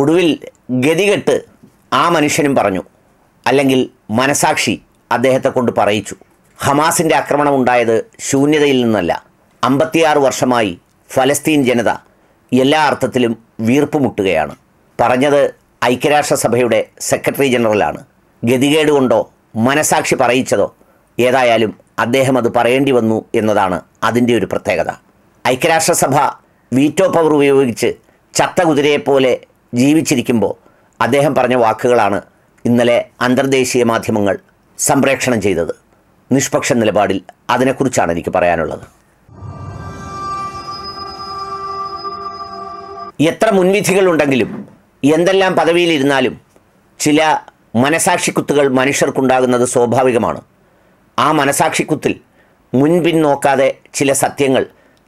ഒടുവിൽ ഗതികെട്ട് ആ മനുഷ്യനും പറഞ്ഞു അല്ലെങ്കിൽ മനസാക്ഷി അദ്ദേഹത്തെ കൊണ്ട് പറയിച്ചു ഹമാസിൻ്റെ ഉണ്ടായത് ശൂന്യതയിൽ നിന്നല്ല അമ്പത്തിയാറ് വർഷമായി ഫലസ്തീൻ ജനത എല്ലാ അർത്ഥത്തിലും വീർപ്പുമുട്ടുകയാണ് പറഞ്ഞത് ഐക്യരാഷ്ട്രസഭയുടെ സെക്രട്ടറി ജനറലാണ് ഗതികേട് കൊണ്ടോ മനസാക്ഷി പറയിച്ചതോ ഏതായാലും അദ്ദേഹം അത് പറയേണ്ടി വന്നു എന്നതാണ് അതിൻ്റെ ഒരു പ്രത്യേകത ഐക്യരാഷ്ട്രസഭ വീറ്റോ പവർ ഉപയോഗിച്ച് ചത്ത കുതിരയെപ്പോലെ ജീവിച്ചിരിക്കുമ്പോൾ അദ്ദേഹം പറഞ്ഞ വാക്കുകളാണ് ഇന്നലെ അന്തർദേശീയ മാധ്യമങ്ങൾ സംപ്രേക്ഷണം ചെയ്തത് നിഷ്പക്ഷ നിലപാടിൽ അതിനെക്കുറിച്ചാണ് എനിക്ക് പറയാനുള്ളത് എത്ര മുൻവിധികളുണ്ടെങ്കിലും എന്തെല്ലാം പദവിയിലിരുന്നാലും ചില മനസാക്ഷിക്കുത്തുകൾ മനുഷ്യർക്കുണ്ടാകുന്നത് സ്വാഭാവികമാണ് ആ മനസാക്ഷിക്കുത്തിൽ മുൻപിൻ നോക്കാതെ ചില സത്യങ്ങൾ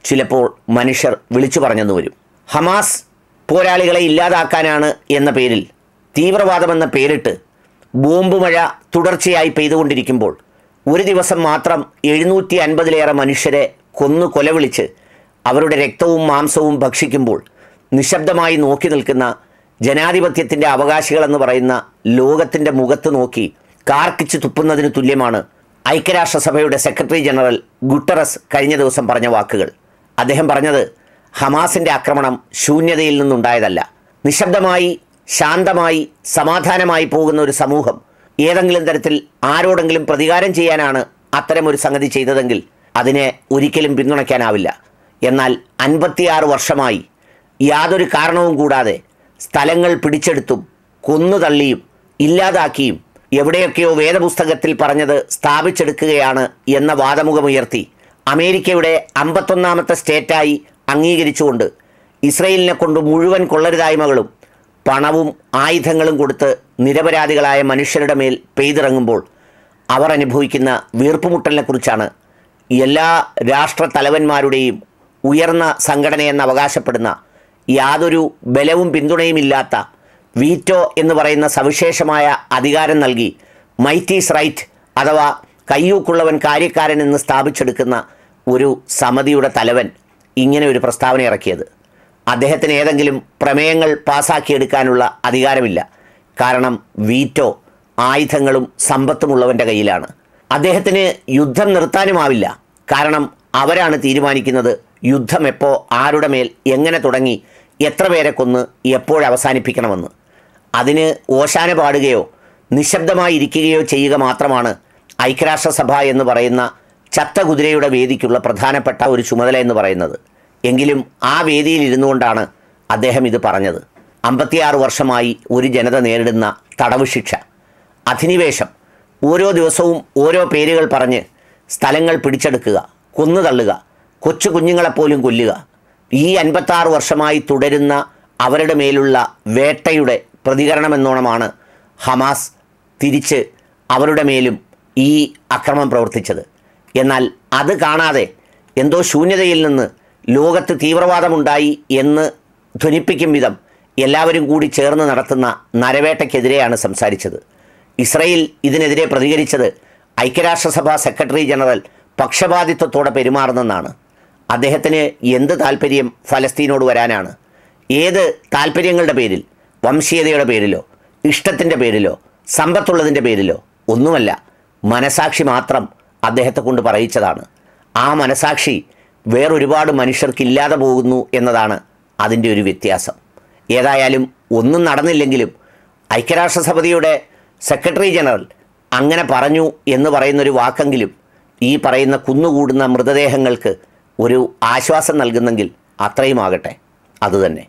ചിലപ്പോൾ മനുഷ്യർ വിളിച്ചു പറഞ്ഞെന്ന് വരും ഹമാസ് പോരാളികളെ ഇല്ലാതാക്കാനാണ് എന്ന പേരിൽ തീവ്രവാദമെന്ന പേരിട്ട് ബോംബ് മഴ തുടർച്ചയായി പെയ്തുകൊണ്ടിരിക്കുമ്പോൾ ഒരു ദിവസം മാത്രം എഴുന്നൂറ്റി അൻപതിലേറെ മനുഷ്യരെ കൊന്നു കൊലവിളിച്ച് അവരുടെ രക്തവും മാംസവും ഭക്ഷിക്കുമ്പോൾ നിശബ്ദമായി നോക്കി നിൽക്കുന്ന ജനാധിപത്യത്തിൻ്റെ അവകാശികളെന്ന് പറയുന്ന ലോകത്തിൻ്റെ മുഖത്ത് നോക്കി കാർക്കിച്ച് തുപ്പുന്നതിന് തുല്യമാണ് ഐക്യരാഷ്ട്രസഭയുടെ സെക്രട്ടറി ജനറൽ ഗുട്ടറസ് കഴിഞ്ഞ ദിവസം പറഞ്ഞ വാക്കുകൾ അദ്ദേഹം പറഞ്ഞത് ഹമാസിൻ്റെ ആക്രമണം ശൂന്യതയിൽ നിന്നുണ്ടായതല്ല നിശബ്ദമായി ശാന്തമായി സമാധാനമായി പോകുന്ന ഒരു സമൂഹം ഏതെങ്കിലും തരത്തിൽ ആരോടെങ്കിലും പ്രതികാരം ചെയ്യാനാണ് അത്തരമൊരു സംഗതി ചെയ്തതെങ്കിൽ അതിനെ ഒരിക്കലും പിന്തുണയ്ക്കാനാവില്ല എന്നാൽ അൻപത്തിയാറ് വർഷമായി യാതൊരു കാരണവും കൂടാതെ സ്ഥലങ്ങൾ പിടിച്ചെടുത്തും കൊന്നു തള്ളിയും ഇല്ലാതാക്കിയും എവിടെയൊക്കെയോ വേദപുസ്തകത്തിൽ പറഞ്ഞത് സ്ഥാപിച്ചെടുക്കുകയാണ് എന്ന വാദമുഖമുയർത്തി അമേരിക്കയുടെ അമ്പത്തൊന്നാമത്തെ സ്റ്റേറ്റായി അംഗീകരിച്ചുകൊണ്ട് ഇസ്രയേലിനെ കൊണ്ട് മുഴുവൻ കൊള്ളരുതായ്മകളും പണവും ആയുധങ്ങളും കൊടുത്ത് നിരപരാധികളായ മനുഷ്യരുടെ മേൽ പെയ്തിറങ്ങുമ്പോൾ അവർ അനുഭവിക്കുന്ന വീർപ്പുമുട്ടലിനെക്കുറിച്ചാണ് എല്ലാ രാഷ്ട്ര തലവന്മാരുടെയും ഉയർന്ന സംഘടനയെന്ന് അവകാശപ്പെടുന്ന യാതൊരു ബലവും പിന്തുണയുമില്ലാത്ത വീറ്റോ എന്ന് പറയുന്ന സവിശേഷമായ അധികാരം നൽകി മൈറ്റീസ് റൈറ്റ് അഥവാ കയ്യൂക്കുള്ളവൻ കാര്യക്കാരൻ എന്ന് സ്ഥാപിച്ചെടുക്കുന്ന ഒരു സമിതിയുടെ തലവൻ ഇങ്ങനെ ഒരു പ്രസ്താവന ഇറക്കിയത് അദ്ദേഹത്തിന് ഏതെങ്കിലും പ്രമേയങ്ങൾ പാസാക്കിയെടുക്കാനുള്ള അധികാരമില്ല കാരണം വീറ്റോ ആയുധങ്ങളും സമ്പത്തുമുള്ളവൻ്റെ കയ്യിലാണ് അദ്ദേഹത്തിന് യുദ്ധം നിർത്താനുമാവില്ല കാരണം അവരാണ് തീരുമാനിക്കുന്നത് യുദ്ധം എപ്പോൾ ആരുടെ മേൽ എങ്ങനെ തുടങ്ങി എത്ര പേരെ കൊന്ന് എപ്പോഴവസാനിപ്പിക്കണമെന്ന് അതിന് ഓശാന പാടുകയോ നിശബ്ദമായി ഇരിക്കുകയോ ചെയ്യുക മാത്രമാണ് ഐക്യരാഷ്ട്രസഭ എന്ന് പറയുന്ന ചത്ത കുതിരയുടെ വേദിക്കുള്ള പ്രധാനപ്പെട്ട ഒരു ചുമതല എന്ന് പറയുന്നത് എങ്കിലും ആ വേദിയിൽ ഇരുന്നുകൊണ്ടാണ് അദ്ദേഹം ഇത് പറഞ്ഞത് അമ്പത്തിയാറ് വർഷമായി ഒരു ജനത നേരിടുന്ന തടവ് ശിക്ഷ അധിനിവേശം ഓരോ ദിവസവും ഓരോ പേരുകൾ പറഞ്ഞ് സ്ഥലങ്ങൾ പിടിച്ചെടുക്കുക കൊന്നു തള്ളുക കൊച്ചു കുഞ്ഞുങ്ങളെപ്പോലും കൊല്ലുക ഈ അൻപത്താറ് വർഷമായി തുടരുന്ന അവരുടെ മേലുള്ള വേട്ടയുടെ പ്രതികരണമെന്നോണമാണ് ഹമാസ് തിരിച്ച് അവരുടെ മേലും ഈ അക്രമം പ്രവർത്തിച്ചത് എന്നാൽ അത് കാണാതെ എന്തോ ശൂന്യതയിൽ നിന്ന് ലോകത്ത് തീവ്രവാദമുണ്ടായി എന്ന് ധ്വനിപ്പിക്കും വിധം എല്ലാവരും കൂടി ചേർന്ന് നടത്തുന്ന നരവേട്ടയ്ക്കെതിരെയാണ് സംസാരിച്ചത് ഇസ്രയേൽ ഇതിനെതിരെ പ്രതികരിച്ചത് ഐക്യരാഷ്ട്രസഭാ സെക്രട്ടറി ജനറൽ പക്ഷപാതിത്വത്തോടെ പെരുമാറുന്നെന്നാണ് അദ്ദേഹത്തിന് എന്ത് താല്പര്യം ഫലസ്തീനോട് വരാനാണ് ഏത് താല്പര്യങ്ങളുടെ പേരിൽ വംശീയതയുടെ പേരിലോ ഇഷ്ടത്തിൻ്റെ പേരിലോ സമ്പത്തുള്ളതിൻ്റെ പേരിലോ ഒന്നുമല്ല മനസാക്ഷി മാത്രം അദ്ദേഹത്തെ കൊണ്ട് പറയിച്ചതാണ് ആ മനസാക്ഷി വേറൊരുപാട് മനുഷ്യർക്കില്ലാതെ പോകുന്നു എന്നതാണ് അതിൻ്റെ ഒരു വ്യത്യാസം ഏതായാലും ഒന്നും നടന്നില്ലെങ്കിലും ഐക്യരാഷ്ട്രസഭയുടെ സെക്രട്ടറി ജനറൽ അങ്ങനെ പറഞ്ഞു എന്ന് പറയുന്നൊരു വാക്കെങ്കിലും ഈ പറയുന്ന കുന്നുകൂടുന്ന മൃതദേഹങ്ങൾക്ക് ഒരു ആശ്വാസം നൽകുന്നെങ്കിൽ അത്രയുമാകട്ടെ അതുതന്നെ